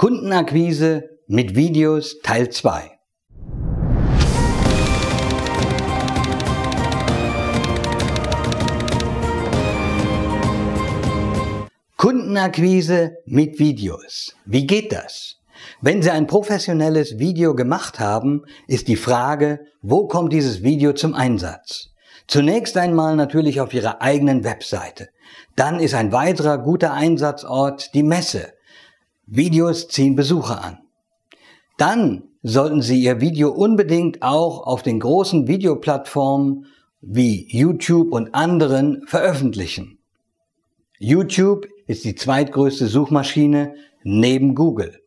Kundenakquise mit Videos Teil 2. Kundenakquise mit Videos. Wie geht das? Wenn Sie ein professionelles Video gemacht haben, ist die Frage, wo kommt dieses Video zum Einsatz? Zunächst einmal natürlich auf Ihrer eigenen Webseite. Dann ist ein weiterer guter Einsatzort die Messe. Videos ziehen Besucher an. Dann sollten Sie Ihr Video unbedingt auch auf den großen Videoplattformen wie YouTube und anderen veröffentlichen. YouTube ist die zweitgrößte Suchmaschine neben Google.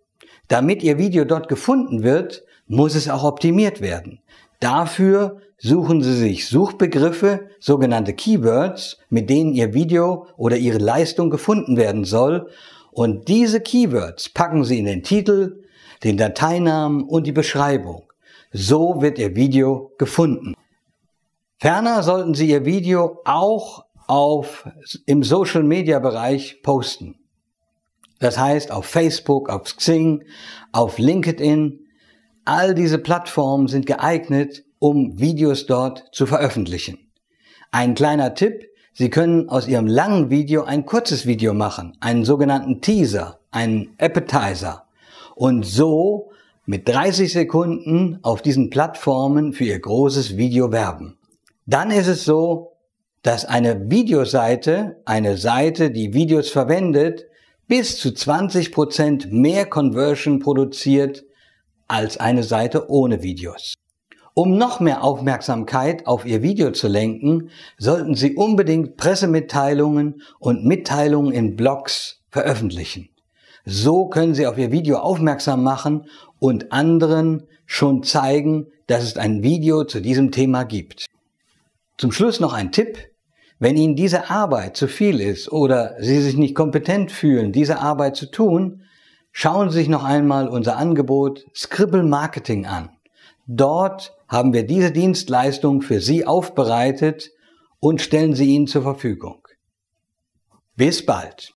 Damit Ihr Video dort gefunden wird, muss es auch optimiert werden. Dafür suchen Sie sich Suchbegriffe, sogenannte Keywords, mit denen Ihr Video oder Ihre Leistung gefunden werden soll und diese Keywords packen Sie in den Titel, den Dateinamen und die Beschreibung. So wird Ihr Video gefunden. Ferner sollten Sie Ihr Video auch auf, im Social-Media-Bereich posten. Das heißt auf Facebook, auf Xing, auf LinkedIn. All diese Plattformen sind geeignet, um Videos dort zu veröffentlichen. Ein kleiner Tipp, Sie können aus Ihrem langen Video ein kurzes Video machen, einen sogenannten Teaser, einen Appetizer und so mit 30 Sekunden auf diesen Plattformen für Ihr großes Video werben. Dann ist es so, dass eine Videoseite, eine Seite, die Videos verwendet, bis zu 20% Prozent mehr Conversion produziert als eine Seite ohne Videos. Um noch mehr Aufmerksamkeit auf Ihr Video zu lenken, sollten Sie unbedingt Pressemitteilungen und Mitteilungen in Blogs veröffentlichen. So können Sie auf Ihr Video aufmerksam machen und anderen schon zeigen, dass es ein Video zu diesem Thema gibt. Zum Schluss noch ein Tipp. Wenn Ihnen diese Arbeit zu viel ist oder Sie sich nicht kompetent fühlen, diese Arbeit zu tun, schauen Sie sich noch einmal unser Angebot Scribble Marketing an. Dort haben wir diese Dienstleistung für Sie aufbereitet und stellen sie Ihnen zur Verfügung. Bis bald.